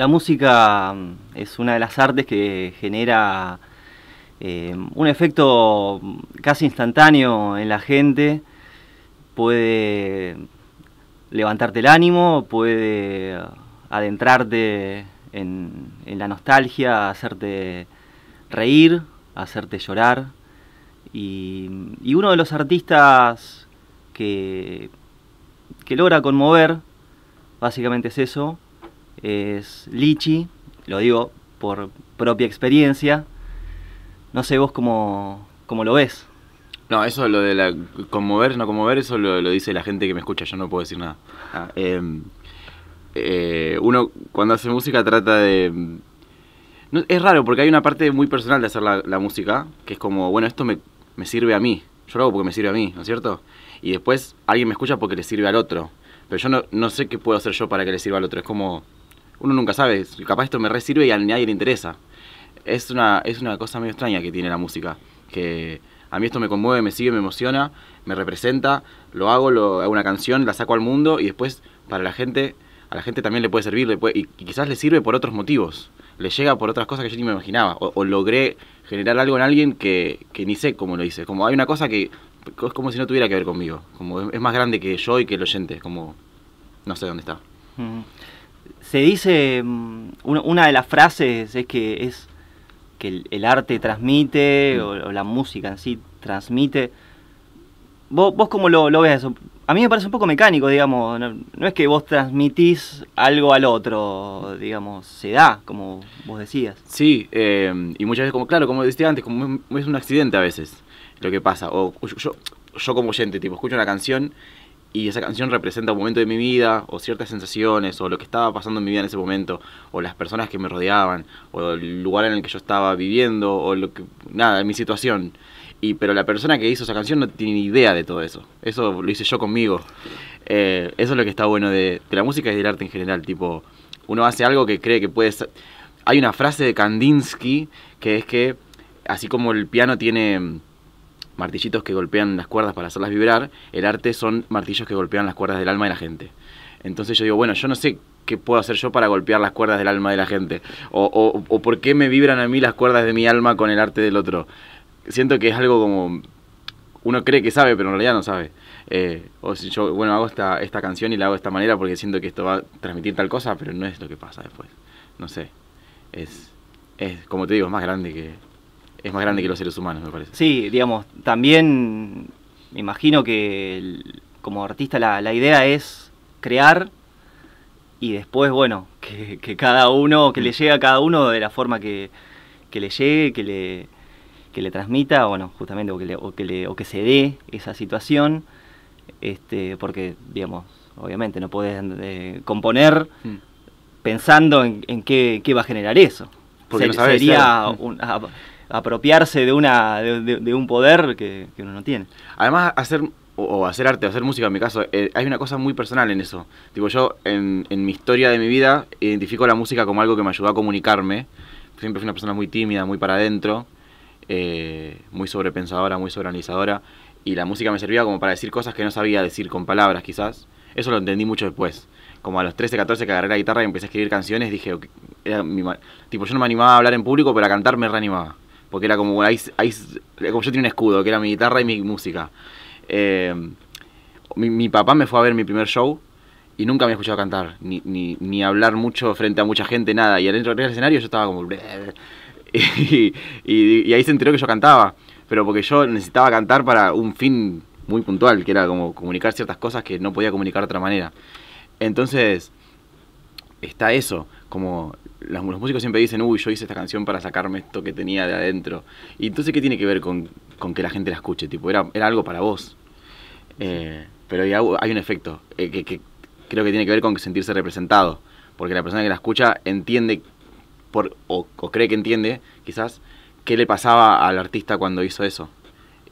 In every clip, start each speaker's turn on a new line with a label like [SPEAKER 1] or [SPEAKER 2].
[SPEAKER 1] La música mm, es una de las artes que genera eh, un efecto casi instantáneo en la gente. Puede levantarte el ánimo, puede adentrarte en, la nostalgia, hacerte reír, hacerte llorar. Y, y, uno de los artistas que, que logra conmover, básicamente es eso, es Lichi, lo digo por propia experiencia. No sé vos cómo,
[SPEAKER 2] cómo lo ves. No, eso lo de la conmover, no conmover, eso lo, dice la gente que me escucha, yo no puedo decir nada. Ah. Em, eh, uno cuando hace música trata de... es raro porque hay una parte muy personal de hacer la, música, que es como, bueno, esto me, sirve a mí, yo lo hago porque me sirve a mí, ¿no es cierto? Y después alguien me escucha porque le sirve al otro. Pero yo no, no sé qué puedo hacer yo para que le sirva al otro. Es como, uno nunca sabe, capaz esto me resirve y a nadie le interesa. Es una, es una cosa medio extraña que tiene la música, que a mí esto me conmueve, me sigue, me emociona, me representa, lo hago, hago una canción, la saco al mundo y después para la gente, a la gente también le puede servir, y quizás le sirve por otros motivos, le llega por otras cosas que yo ni me imaginaba, o, logré generar algo en alguien que, que ni sé cómo lo hice, como hay una cosa que es como si no tuviera que ver conmigo, como es, más grande que yo y que el oyente, como no sé dónde está. Mm. Se dice,
[SPEAKER 1] mm, una de las frases es que es que el, arte transmite, mm. o, la música en sí transmite. ¿Vos, cómo lo, ves eso? A mí me parece un poco mecánico, digamos. No, es que vos transmitís algo al otro,
[SPEAKER 2] digamos, se da, como vos decías. Sí, em, y muchas veces, como claro, como decía antes, como es un accidente a veces lo que pasa. O yo, yo como oyente, tipo, escucho una canción y esa canción representa un momento de mi vida o ciertas sensaciones o lo que estaba pasando en mi vida en ese momento o las personas que me rodeaban o el lugar en el que yo estaba viviendo o lo que nada, mi situación. Y pero la persona que hizo esa canción no tiene idea de todo eso. Eso lo hice yo conmigo. Eh, eso es lo que está bueno de, de la música y del arte en general, tipo uno hace algo que cree que puede ser. Hay una frase de Kandinsky que es que así como el piano tiene martillitos que golpean las cuerdas para hacerlas vibrar, el arte son martillos que golpean las cuerdas del alma de la gente. Entonces yo digo, bueno, yo no sé qué puedo hacer yo para golpear las cuerdas del alma de la gente, o, por qué me vibran a mí las cuerdas de mi alma con el arte del otro. Siento que es algo como uno cree que sabe, pero en realidad no sabe. Eh, o si yo, bueno, hago esta, canción y la hago de esta manera porque siento que esto va a transmitir tal cosa, pero no es lo que pasa después. No sé. Es, es como te digo, es más grande que, es más grande que los seres humanos, me parece. Sí, digamos, también me imagino que como
[SPEAKER 1] artista la, idea es crear y después, bueno, que, cada uno, que le llegue a cada uno de la forma que, le llegue, que le, que le transmita, bueno, justamente, o que, le, o que, que se dé esa situación, este, porque, digamos, obviamente no puedes eh, componer mm. pensando en, qué, va a generar eso. Porque sería apropiarse de,
[SPEAKER 2] una, de, un poder que, uno no tiene. Además, hacer o hacer arte, o hacer música en mi caso, eh, hay una cosa muy personal en eso. Tipo yo en, mi historia de mi vida identifico la música como algo que me ayudó a comunicarme. Siempre fui una persona muy tímida, muy para adentro, eh, muy sobrepensadora, muy sobreanalizadora. Y la música me servía como para decir cosas que no sabía decir con palabras, quizás. Eso lo entendí mucho después como a los 13, 14 que agarré la guitarra y empecé a escribir canciones, dije, tipo, yo no me animaba a hablar en público, pero a cantar me reanimaba porque era como, como yo tenía un escudo, que era mi guitarra y mi música. Eh, mi, papá me fue a ver mi primer show y nunca me había escuchado cantar, ni, hablar mucho frente a mucha gente, nada. Y adentro del escenario yo estaba como... Y, y, ahí se enteró que yo cantaba, pero porque yo necesitaba cantar para un fin muy puntual, que era como comunicar ciertas cosas que no podía comunicar de otra manera. Entonces, está eso, como los, músicos siempre dicen, uy, yo hice esta canción para sacarme esto que tenía de adentro. Y entonces, ¿qué tiene que ver con, que la gente la escuche? Tipo, era, era algo para vos. Eh, pero hay, un efecto eh, que, creo que tiene que ver con sentirse representado. Porque la persona que la escucha entiende, por, o cree que entiende, quizás, qué le pasaba al artista cuando hizo eso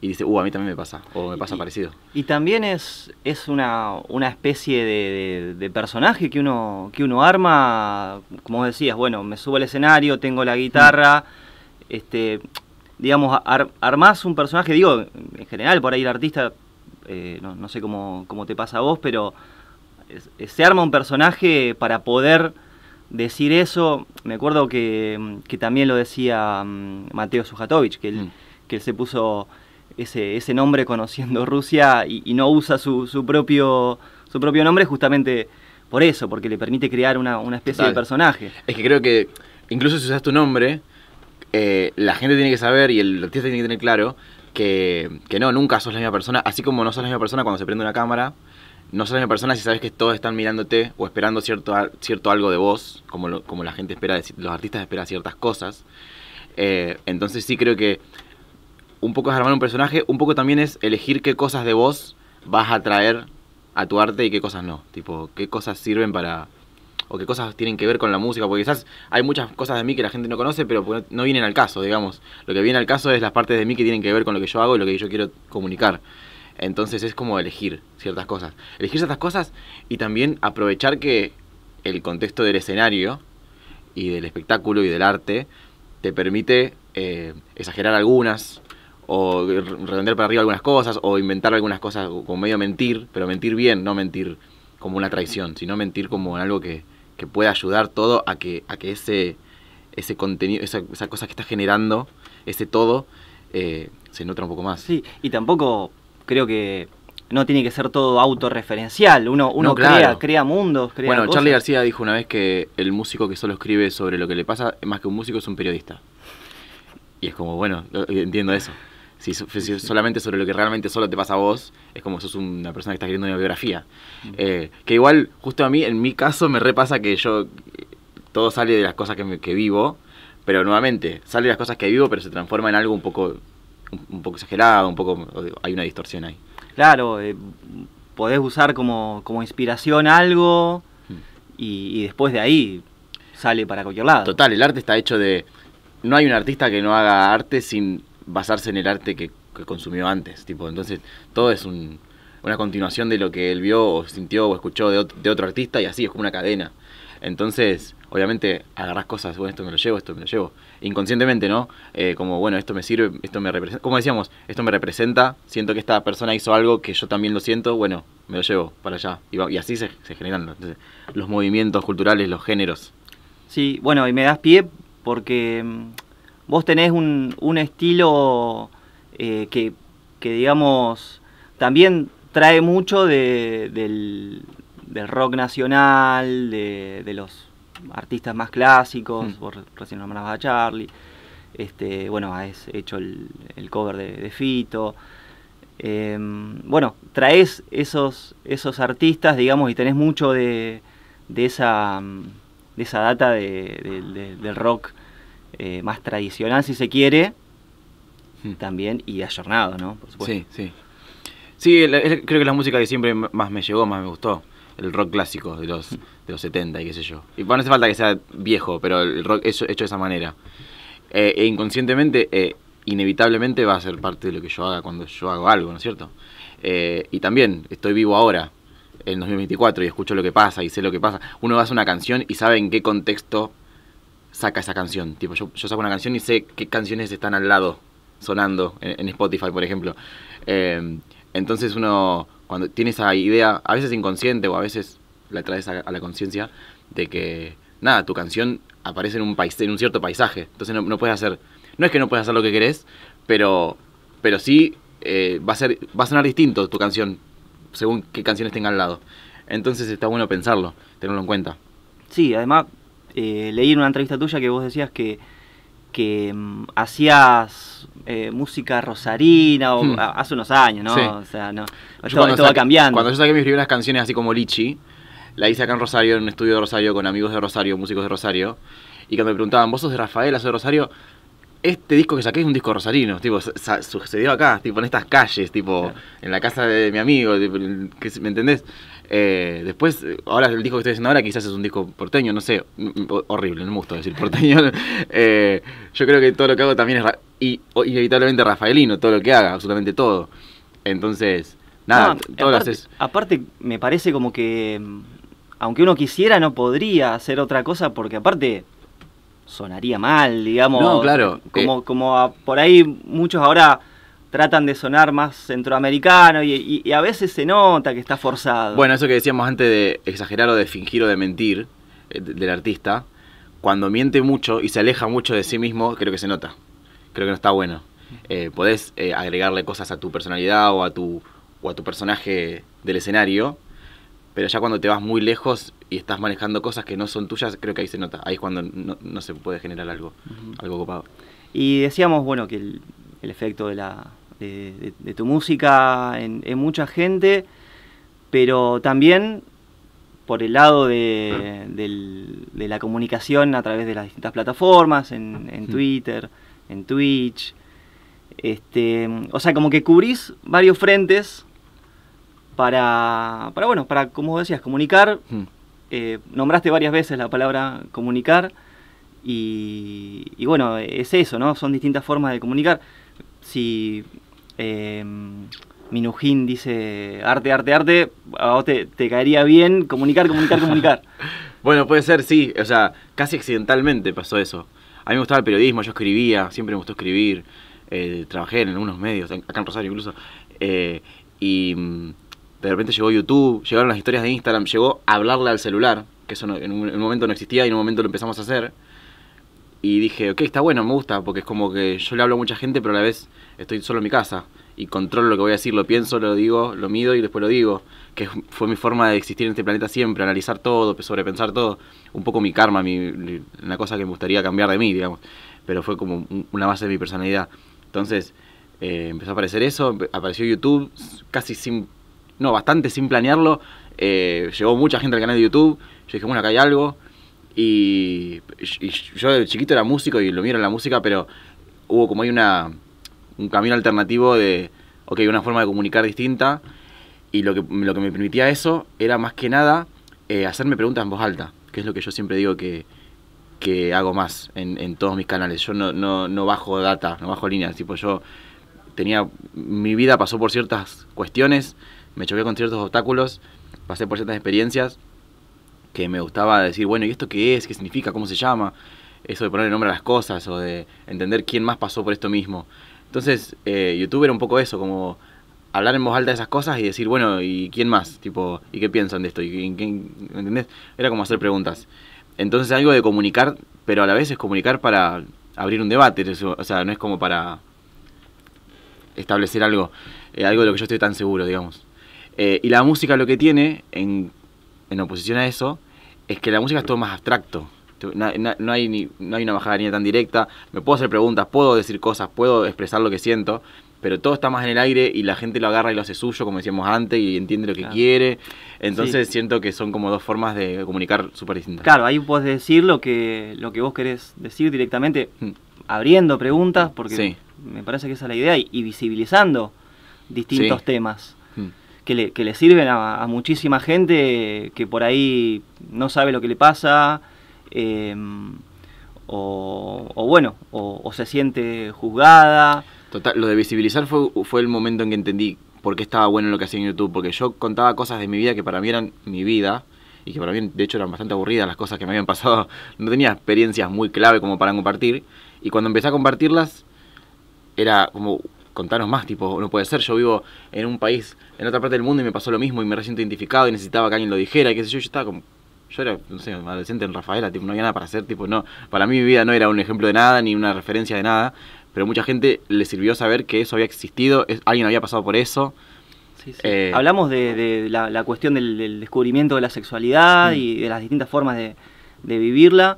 [SPEAKER 2] y dice, uh, a mí también me pasa, o me pasa parecido. Y también es, es
[SPEAKER 1] una, especie de, personaje que uno, que uno arma, como decías, bueno, me subo al escenario, tengo la guitarra, mm. este, digamos, armas armás un personaje, digo, en general, por ahí el artista, eh, no, sé cómo, te pasa a vos, pero se arma un personaje para poder decir eso. Me acuerdo que, también lo decía mm, Mateo Sujatovic, que él, mm. que él se puso ese, nombre conociendo Rusia y, no usa su, propio, su propio nombre justamente por eso, porque le permite crear una, especie de personaje.
[SPEAKER 2] Es que creo que incluso si usas tu nombre, eh, la gente tiene que saber y el artista tiene que tener claro que, no, nunca sos la misma persona, así como no sos la misma persona cuando se prende una cámara, no sos la misma persona si sabes que todos están mirándote o esperando cierto, cierto algo de vos, como, como la gente espera, los artistas esperan ciertas cosas. Eh, entonces sí creo que un poco es armar un personaje, un poco también es elegir qué cosas de vos vas a traer a tu arte y qué cosas no. Tipo, qué cosas sirven para... o qué cosas tienen que ver con la música, porque quizás hay muchas cosas de mí que la gente no conoce, pero pues, no vienen al caso, digamos. Lo que viene al caso es las partes de mí que tienen que ver con lo que yo hago y lo que yo quiero comunicar. Entonces es como elegir ciertas cosas. Elegir ciertas cosas y también aprovechar que el contexto del escenario y del espectáculo y del arte te permite eh, exagerar algunas, o redondear para arriba algunas cosas, o inventar algunas cosas como medio mentir, pero mentir bien, no mentir como una traición, sino mentir como algo que, que pueda ayudar todo a que, a que ese, ese contenido, esa, esa cosa que está generando, ese todo, eh, se nutra un poco más. Sí, y tampoco creo que no tiene que ser todo
[SPEAKER 1] autorreferencial. Uno, uno crea, crea mundos, crea Bueno, Charlie García
[SPEAKER 2] dijo una vez que el músico que solo escribe sobre lo que le pasa, más que un músico, es un periodista. Y es como, bueno, entiendo eso. Si, solamente sobre lo que realmente solo te pasa a vos, es como sos una persona que está escribiendo una biografía. Eh, que igual, justo a mí, en mi caso, me repasa que yo. Todo sale de las cosas que, vivo, pero nuevamente, sale de las cosas que vivo, pero se transforma en algo un poco, un, poco exagerado, un poco. Hay una distorsión ahí. Claro, eh, podés
[SPEAKER 1] usar como, inspiración algo mm. y después de ahí sale
[SPEAKER 2] para cualquier lado. Total, el arte está hecho de. No hay un artista que no haga arte sin basarse en el arte que, consumió antes. Tipo, entonces, todo es una continuación de lo que él vio o sintió o escuchó de, otro artista y así, es como una cadena. Entonces, obviamente, agarras cosas, bueno, esto me lo llevo, esto me lo llevo. Inconscientemente, ¿no? Eh, como, bueno, esto me sirve, esto me representa. Como decíamos, esto me representa, siento que esta persona hizo algo que yo también lo siento, bueno, me lo llevo para allá. Y, así se, generan los, movimientos culturales, los géneros.
[SPEAKER 1] Sí, bueno, y me das pie porque mm, vos tenés un, estilo eh, que, digamos, también trae mucho de, del, rock nacional, de, los artistas más clásicos, mm. vos recién nombrabas a Charlie, este, bueno, has hecho el, cover de, Fito. Em, bueno, traes esos, esos artistas, digamos, y tenés mucho de, de esa, de esa data del rock eh, más tradicional, si se quiere, hmm.
[SPEAKER 2] también y ayornado, ¿no? Sí, sí. Sí, creo que la música que siempre más me llegó, más me gustó. El rock clásico de los, hmm. de los 70 y qué sé yo. Y no hace falta que sea viejo, pero el rock es hecho de esa manera. Eh, e inconscientemente, eh, inevitablemente va a ser parte de lo que yo haga cuando yo hago algo, ¿no es cierto? y también, estoy vivo ahora, en 2024, y escucho lo que pasa y sé lo que pasa. Uno hace una canción y sabe en qué contexto saca esa canción. Tipo, yo, yo saco una canción y sé qué canciones están al lado sonando en, Spotify, por ejemplo. Em, entonces uno, cuando tiene esa idea, a veces inconsciente o a veces la traes a, la conciencia, de que, nada, tu canción aparece en un, pais en un cierto paisaje. Entonces no, puedes hacer, no es que no puedas hacer lo que querés, pero, pero sí eh, va, a ser, va a sonar distinto tu canción según qué canciones tenga al lado. Entonces está bueno pensarlo, tenerlo en cuenta. Sí, además eh,
[SPEAKER 1] leí en una entrevista tuya que vos decías que, que mm, hacías eh,
[SPEAKER 2] música rosarina hmm. hace unos años, ¿no? O sea, no. Yo cambiando. Cuando yo saqué mis primeras canciones, así como Lichi, la hice acá en Rosario, en un estudio de Rosario, con amigos de Rosario, músicos de Rosario. Y cuando me preguntaban, ¿vos sos de Rafael, sos de Rosario? este disco que saqué es un disco rosarino, tipo, sucedió acá, tipo, en estas calles, tipo, en la casa de mi amigo, ¿me entendés? Eh, después, ahora el disco que estoy haciendo ahora quizás es un disco porteño, no sé, mm, mm, horrible, no me gusta decir porteño. Eh, yo creo que todo lo que hago también es, y, inevitablemente, rafaelino, todo lo que haga, absolutamente todo. Entonces, nada, todo lo haces. Aparte,
[SPEAKER 1] me parece como que, mm, aunque uno quisiera, no podría hacer otra cosa, porque aparte sonaría mal, digamos. No, claro. Como, eh. como por ahí muchos ahora tratan de sonar más centroamericano y, a veces se nota que está forzado. Bueno,
[SPEAKER 2] eso que decíamos antes de exagerar o de fingir o de mentir eh, del artista, cuando miente mucho y se aleja mucho de sí mismo, creo que se nota. Creo que no está bueno. Eh, podés agregarle cosas a tu personalidad o a tu, o a tu personaje del escenario, pero ya cuando te vas muy lejos y estás manejando cosas que no son tuyas, creo que ahí se nota. Ahí es cuando no, se puede generar algo, algo copado. Y decíamos, bueno, que el, efecto
[SPEAKER 1] de, la, de, tu música en, mucha gente, pero también por el lado de, ah. de, la comunicación a través de las distintas plataformas, en, en Twitter, en Twitch. Este, o sea, como que cubrís varios frentes para, para bueno, para, como decías, comunicar. Hmm. Eh, nombraste varias veces la palabra comunicar y, bueno, es eso, ¿no? Son distintas formas de comunicar. Si eh, Minujín dice arte, arte, arte, a
[SPEAKER 2] vos te, caería bien comunicar, comunicar, comunicar. bueno, puede ser, sí. O sea, casi accidentalmente pasó eso. A mí me gustaba el periodismo, yo escribía, siempre me gustó escribir. Eh, trabajé en algunos medios, acá en Rosario incluso. y mm, de repente llegó YouTube, llegaron las historias de Instagram, llegó a hablarle al celular, que eso en, un, momento no existía y en un momento lo empezamos a hacer. Y dije, ok, está bueno, me gusta, porque es como que yo le hablo a mucha gente, pero a la vez estoy solo en mi casa y controlo lo que voy a decir, lo pienso, lo digo, lo mido y después lo digo. Que fue mi forma de existir en este planeta siempre, analizar todo, sobrepensar todo. Un poco mi karma, mi, una cosa que me gustaría cambiar de mí, digamos. Pero fue como una base de mi personalidad. Entonces eh, empezó a aparecer eso, apareció YouTube casi sin no, bastante sin planearlo. Eh, llegó mucha gente al canal de YouTube. Yo dije, bueno, acá hay algo. Y, yo de chiquito era músico y lo miro en la música, pero hubo como hay una, un camino alternativo de, ok, una forma de comunicar distinta. Y lo que, lo que me permitía eso era más que nada eh, hacerme preguntas en voz alta, que es lo que yo siempre digo que, que hago más en, en, todos mis canales. Yo no, no, no bajo data, no bajo líneas. Tipo, yo tenía. Mi vida pasó por ciertas cuestiones me choqué con ciertos obstáculos, pasé por ciertas experiencias que me gustaba decir, bueno, ¿y esto qué es? ¿Qué significa? ¿Cómo se llama? Eso de el nombre a las cosas o de entender quién más pasó por esto mismo. Entonces, eh, YouTube era un poco eso, como hablar en voz alta de esas cosas y decir, bueno, ¿y quién más? Tipo, ¿y qué piensan de esto? ¿Y, entendés? Era como hacer preguntas. Entonces, algo de comunicar, pero a la vez es comunicar para abrir un debate, o sea, no es como para establecer algo, eh, algo de lo que yo estoy tan seguro, digamos. Eh, y la música lo que tiene, en, oposición a eso, es que la música es todo más abstracto. No, hay, no hay una bajada tan directa. Me puedo hacer preguntas, puedo decir cosas, puedo expresar lo que siento, pero todo está más en el aire y la gente lo agarra y lo hace suyo, como decíamos antes, y entiende lo que quiere. Entonces siento que son como dos formas de comunicar súper distintas. Claro, ahí puedes decir lo que,
[SPEAKER 1] lo que vos querés decir directamente, hmm. abriendo preguntas, porque me parece que esa es la idea, y, visibilizando distintos temas que le, sirven a, muchísima gente que por ahí no sabe lo que le pasa, em,
[SPEAKER 2] o, bueno, o, se siente juzgada. Total, lo de visibilizar fue, fue el momento en que entendí por qué estaba bueno lo que hacía en YouTube, porque yo contaba cosas de mi vida que para mí eran mi vida, y que para mí de hecho eran bastante aburridas las cosas que me habían pasado, no tenía experiencias muy clave como para compartir, y cuando empecé a compartirlas era como, contanos más, tipo, no puede ser, yo vivo en un país, en otra parte del mundo y me pasó lo mismo y me recién identificado y necesitaba que alguien lo dijera, y qué sé yo, yo estaba como, yo era, no sé, adolescente en Rafaela, tipo, no había nada para hacer, tipo, no, para mí mi vida no era un ejemplo de nada ni una referencia de nada, pero mucha gente le sirvió saber que eso había existido, alguien había pasado por eso. Eh,
[SPEAKER 1] Hablamos de, la, cuestión del, descubrimiento de la sexualidad mm. y de las distintas formas de, vivirla,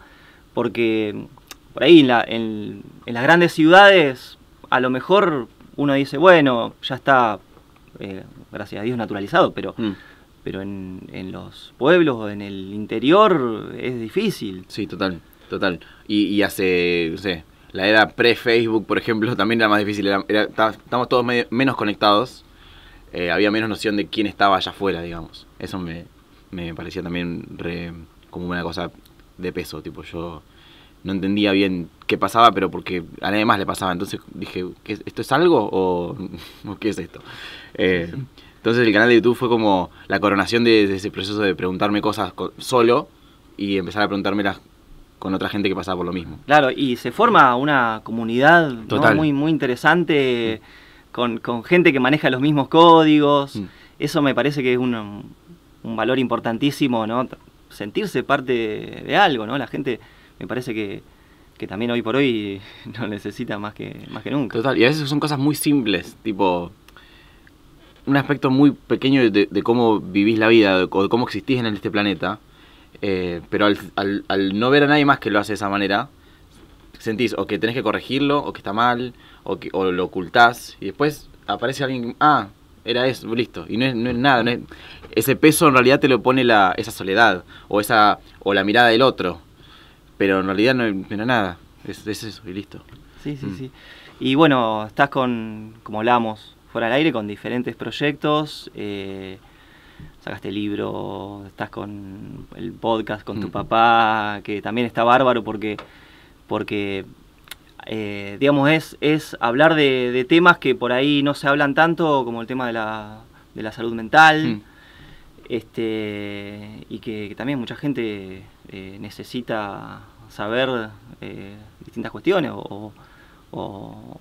[SPEAKER 1] porque por ahí en las grandes ciudades a lo mejor uno dice, bueno, ya está, eh, gracias a Dios, naturalizado, pero, mm. pero
[SPEAKER 2] en, en, los pueblos o en el interior es difícil. Sí, total, total. Y, hace, no sé, la era pre-Facebook, por ejemplo, también era más difícil. Era, estamos todos menos conectados. Eh, había menos noción de quién estaba allá afuera, digamos. Eso me, me parecía también como una cosa de peso. Tipo, yo no entendía bien qué pasaba, pero porque a nadie más le pasaba. Entonces dije, ¿qué, ¿esto es algo o, qué es esto? Eh, entonces el canal de YouTube fue como la coronación de, ese proceso de preguntarme cosas solo y empezar a preguntármelas con otra gente que pasaba por lo mismo. Claro, y se forma una
[SPEAKER 1] comunidad muy,
[SPEAKER 2] muy interesante
[SPEAKER 1] con, gente que maneja los mismos códigos. Mm. Eso me parece que es un, un valor importantísimo, ¿no? Sentirse parte de algo, ¿no? La gente me
[SPEAKER 2] parece que, también hoy por hoy
[SPEAKER 1] no necesita más que, más que
[SPEAKER 2] nunca. Total, y a veces son cosas muy simples, tipo un aspecto muy pequeño de, cómo vivís la vida o de cómo existís en este planeta, eh, pero al, no ver a nadie más que lo hace de esa manera, sentís o que tenés que corregirlo, o que está mal, o, lo ocultás, y después aparece alguien, ah, era eso, listo. Y no es, no es nada. es, ese peso en realidad te lo pone la, esa soledad o, esa, o la mirada del otro pero en realidad no era nada, es, eso y listo. Sí, sí, mm. sí. Y bueno, estás con,
[SPEAKER 1] como hablamos, fuera al aire, con diferentes proyectos. Eh, sacaste el libro, estás con el podcast con tu mm. papá, que también está bárbaro porque, porque eh, digamos, es, es hablar de, temas que por ahí no se hablan tanto, como el tema de la, salud mental. Mm. Este, y que, también mucha gente eh, necesita saber eh, distintas cuestiones o,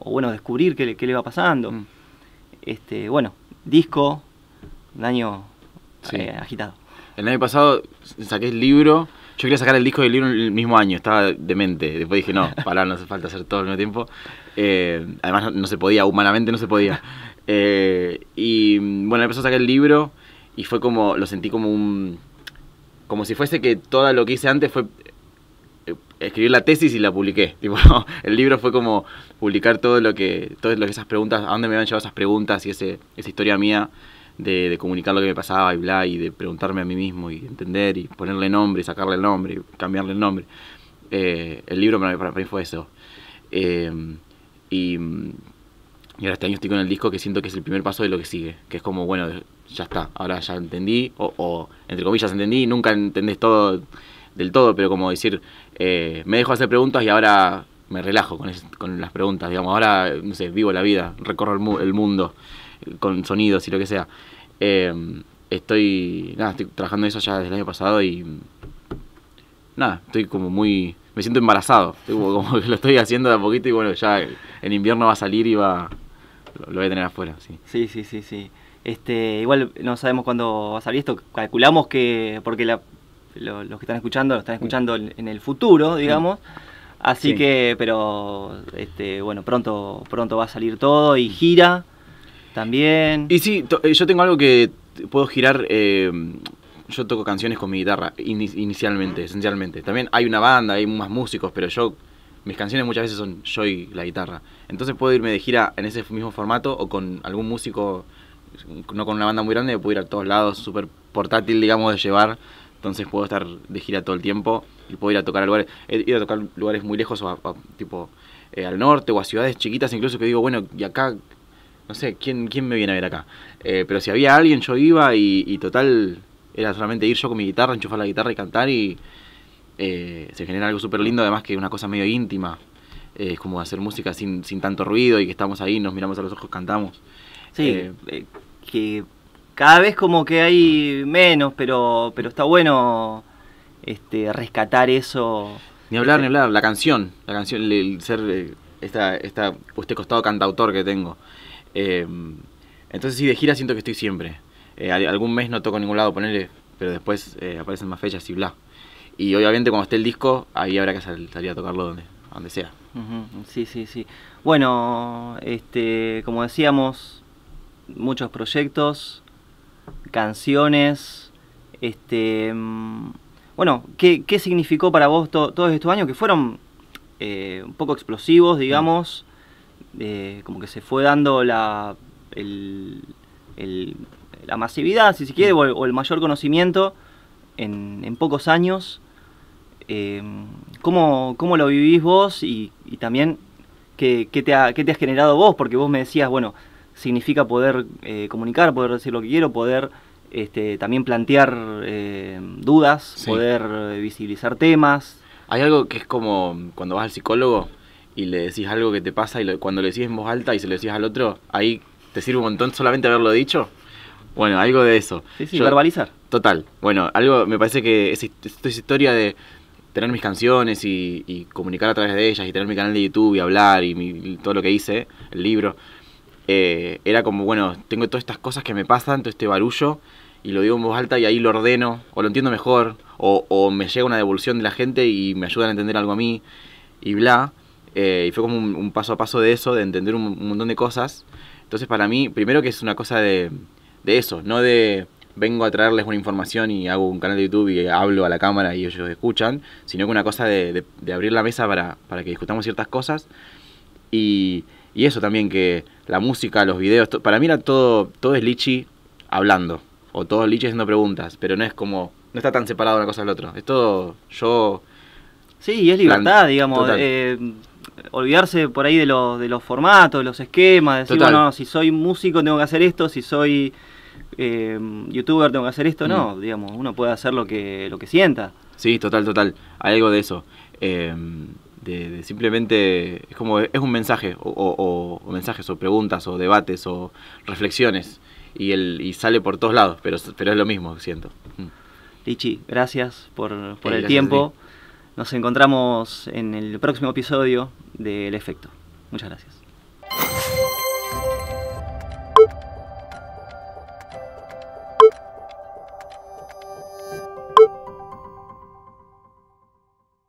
[SPEAKER 1] bueno, descubrir qué, le va
[SPEAKER 2] pasando. Mm. Este, bueno, disco, un año eh, agitado. El año pasado saqué el libro, yo quería sacar el disco del libro el mismo año, estaba demente. Después dije, no, para, no hace falta hacer todo el mismo tiempo. además, no, se podía, humanamente no se podía. y bueno, empezó a sacar el libro y fue como, lo sentí como un, como si fuese que todo lo que hice antes fue eh, escribir la tesis y la publiqué. el libro fue como publicar todo lo que, todas esas preguntas, a dónde me habían llevado esas preguntas y esa historia mía de, comunicar lo que me pasaba y bla, y de preguntarme a mí mismo y entender y ponerle nombre, y sacarle el nombre, y cambiarle el nombre. Eh, el libro para mí, fue eso. Eh, y, y ahora este año estoy con el disco que siento que es el primer paso de lo que sigue, que es como, bueno, ya está, ahora ya entendí, o, entre comillas entendí, nunca entendés todo del todo, pero como decir, eh, me dejo hacer preguntas y ahora me relajo con, con, las preguntas, digamos, ahora, no sé, vivo la vida, recorro el, mundo eh, con sonidos y lo que sea. Eh, estoy, nada, estoy trabajando eso ya desde el año pasado y, nada, estoy como muy, me siento embarazado, como, que lo estoy haciendo de a poquito y bueno, ya en invierno va a salir y va, lo voy a tener afuera, sí. Sí, sí, sí, sí. Este, igual no sabemos cuándo va a salir esto,
[SPEAKER 1] calculamos que, porque los que están escuchando lo están escuchando en el futuro, digamos. Así que, pero este, bueno, pronto, pronto va a salir todo y
[SPEAKER 2] gira también. Y sí, eh, yo tengo algo que puedo girar. Eh, yo toco canciones con mi guitarra, inicialmente, esencialmente. También hay una banda, hay más músicos, pero yo mis canciones muchas veces son yo y la guitarra. Entonces puedo irme de gira en ese mismo formato o con algún músico no con una banda muy grande, puedo ir a todos lados, súper portátil, digamos, de llevar. Entonces puedo estar de gira todo el tiempo y puedo ir a tocar lugares, ir a tocar lugares muy lejos o tipo eh, al norte o a ciudades chiquitas incluso que digo, bueno, y acá, no sé, ¿quién, quién me viene a ver acá? Eh, pero si había alguien yo iba y, total era solamente ir yo con mi guitarra, enchufar la guitarra y cantar y eh, se genera algo súper lindo, además que es una cosa medio íntima, es como hacer música sin, sin tanto ruido y que estamos ahí, nos miramos a los ojos, cantamos. Sí, eh, eh, que cada vez como que hay
[SPEAKER 1] menos, pero, pero está bueno este, rescatar eso.
[SPEAKER 2] Ni hablar, este, ni hablar, la canción, la canción, el, ser eh, esta, esta, este costado cantautor que tengo. Em, entonces sí, de gira siento que estoy siempre. algún mes no toco en ningún lado, ponerle, pero después aparecen más fechas y bla. Y obviamente cuando esté el disco, ahí habrá que salir a tocarlo donde, donde sea.
[SPEAKER 1] Sí, sí, sí. Bueno, este, como decíamos, muchos proyectos, canciones, este, mm, bueno, ¿qué, significó para vos todos estos años que fueron eh, un poco explosivos, digamos, eh, como que se fue dando la, la masividad, si se quiere, o el, mayor conocimiento en, pocos años? Eh, ¿cómo, lo vivís vos y, también qué, te qué te has generado vos? Porque vos me decías, bueno, significa poder eh, comunicar, poder decir lo que quiero, poder este, también plantear
[SPEAKER 2] eh, dudas, poder eh, visibilizar temas. Hay algo que es como cuando vas al psicólogo y le decís algo que te pasa y cuando le decís en voz alta y se lo decís al otro, ahí te sirve un montón solamente haberlo dicho. Bueno, algo de eso. Sí, verbalizar. Total. Bueno, algo me parece que esa, esta historia de tener mis canciones y, comunicar a través de ellas y tener mi canal de YouTube y hablar y, y todo lo que hice, el libro, eh, era como, bueno, tengo todas estas cosas que me pasan, todo este barullo, y lo digo en voz alta y ahí lo ordeno, o lo entiendo mejor, o, me llega una devolución de la gente y me ayudan a entender algo a mí, y bla. Eh, y fue como un, paso a paso de eso, de entender un, montón de cosas. Entonces para mí, primero que es una cosa de, de eso, no de vengo a traerles una información y hago un canal de YouTube y hablo a la cámara y ellos escuchan, sino que una cosa de, abrir la mesa para, para que discutamos ciertas cosas. Y y eso también que la música, los videos, para mí era todo, todo es Lichi hablando, o todo Lichi haciendo preguntas, pero no es como, no está tan separado una cosa del otro. Es todo yo... Sí, es libertad, digamos. Eh,
[SPEAKER 1] olvidarse por ahí de, de los formatos, los esquemas, decir, bueno, si soy músico tengo que hacer esto, si soy eh, youtuber tengo que hacer esto, no,
[SPEAKER 2] mm. digamos, uno puede hacer lo que, lo que sienta. Sí, total, total. Hay algo de eso. Eh, de, simplemente es como es un mensaje o, mensajes o preguntas o debates o reflexiones y el y sale por todos lados pero pero es lo mismo siento mm. Lichi
[SPEAKER 1] gracias por,
[SPEAKER 2] el tiempo
[SPEAKER 1] nos encontramos en el próximo episodio del efecto muchas gracias